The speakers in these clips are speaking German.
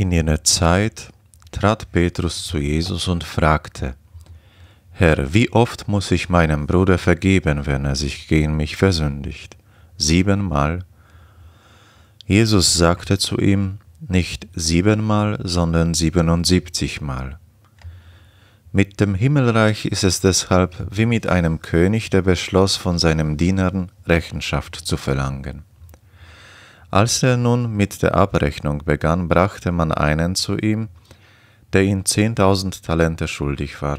In jener Zeit trat Petrus zu Jesus und fragte, Herr, wie oft muss ich meinem Bruder vergeben, wenn er sich gegen mich versündigt? Siebenmal? Jesus sagte zu ihm, nicht siebenmal, sondern siebenundsiebzigmal. Mit dem Himmelreich ist es deshalb wie mit einem König, der beschloss, von seinem Dienern Rechenschaft zu verlangen. Als er nun mit der Abrechnung begann, brachte man einen zu ihm, der ihm zehntausend Talente schuldig war.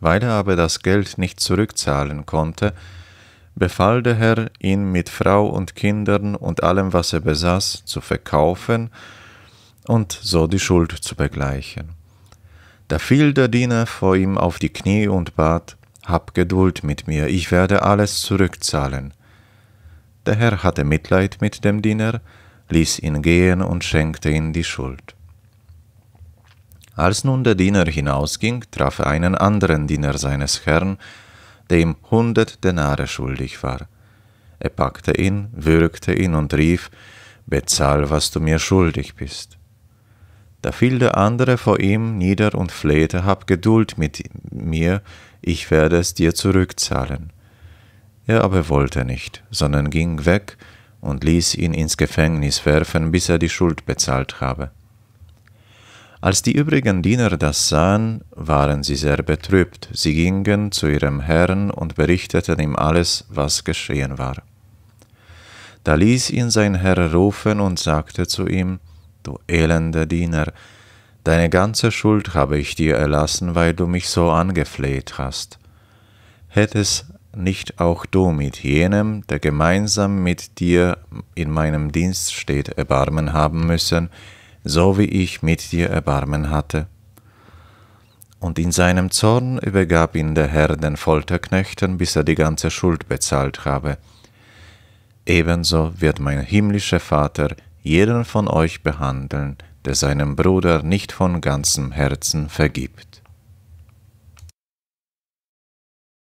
Weil er aber das Geld nicht zurückzahlen konnte, befahl der Herr, ihn mit Frau und Kindern und allem, was er besaß, zu verkaufen und so die Schuld zu begleichen. Da fiel der Diener vor ihm auf die Knie und bat, Hab Geduld mit mir, ich werde alles zurückzahlen. Der Herr hatte Mitleid mit dem Diener, ließ ihn gehen und schenkte ihm die Schuld. Als nun der Diener hinausging, traf er einen anderen Diener seines Herrn, der ihm hundert Denare schuldig war. Er packte ihn, würgte ihn und rief, Bezahl, was du mir schuldig bist. Da fiel der andere vor ihm nieder und flehte, Hab Geduld mit mir, ich werde es dir zurückzahlen. Er aber wollte nicht, sondern ging weg und ließ ihn ins Gefängnis werfen, bis er die Schuld bezahlt habe. Als die übrigen Diener das sahen, waren sie sehr betrübt. Sie gingen zu ihrem Herrn und berichteten ihm alles, was geschehen war. Da ließ ihn sein Herr rufen und sagte zu ihm, Du elender Diener, deine ganze Schuld habe ich dir erlassen, weil du mich so angefleht hast. Hättest nicht auch du mit jenem, der gemeinsam mit dir in meinem Dienst steht, Erbarmen haben müssen, so wie ich mit dir Erbarmen hatte? Und in seinem Zorn übergab ihn der Herr den Folterknechten, bis er die ganze Schuld bezahlt habe. Ebenso wird mein himmlischer Vater jeden von euch behandeln, der seinem Bruder nicht von ganzem Herzen vergibt.